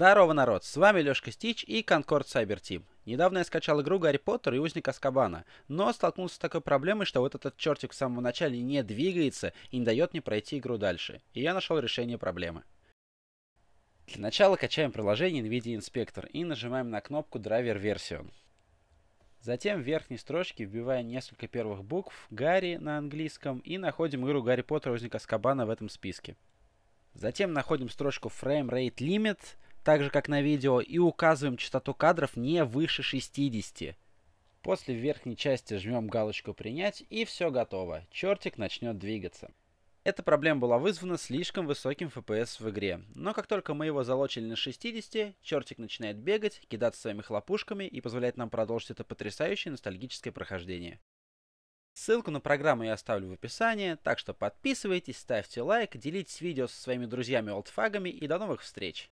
Здорово, народ! С вами Лёшка Стич и Конкорд Сайбер Тим. Недавно я скачал игру Гарри Поттер и Узник Аскабана, но столкнулся с такой проблемой, что вот этот чертик с самого начала не двигается и не дает мне пройти игру дальше. И я нашел решение проблемы. Для начала качаем приложение NVIDIA Inspector и нажимаем на кнопку Driver Version. Затем в верхней строчке вбиваем несколько первых букв Гарри на английском и находим игру Гарри Поттер и Узник Аскабана в этом списке. Затем находим строчку Frame Rate Limit – так же как на видео, и указываем частоту кадров не выше 60. После в верхней части жмем галочку «Принять» и все готово. Чертик начнет двигаться. Эта проблема была вызвана слишком высоким FPS в игре, но как только мы его залочили на 60, чертик начинает бегать, кидаться своими хлопушками и позволяет нам продолжить это потрясающее ностальгическое прохождение. Ссылку на программу я оставлю в описании, так что подписывайтесь, ставьте лайк, делитесь видео со своими друзьями-олдфагами и до новых встреч!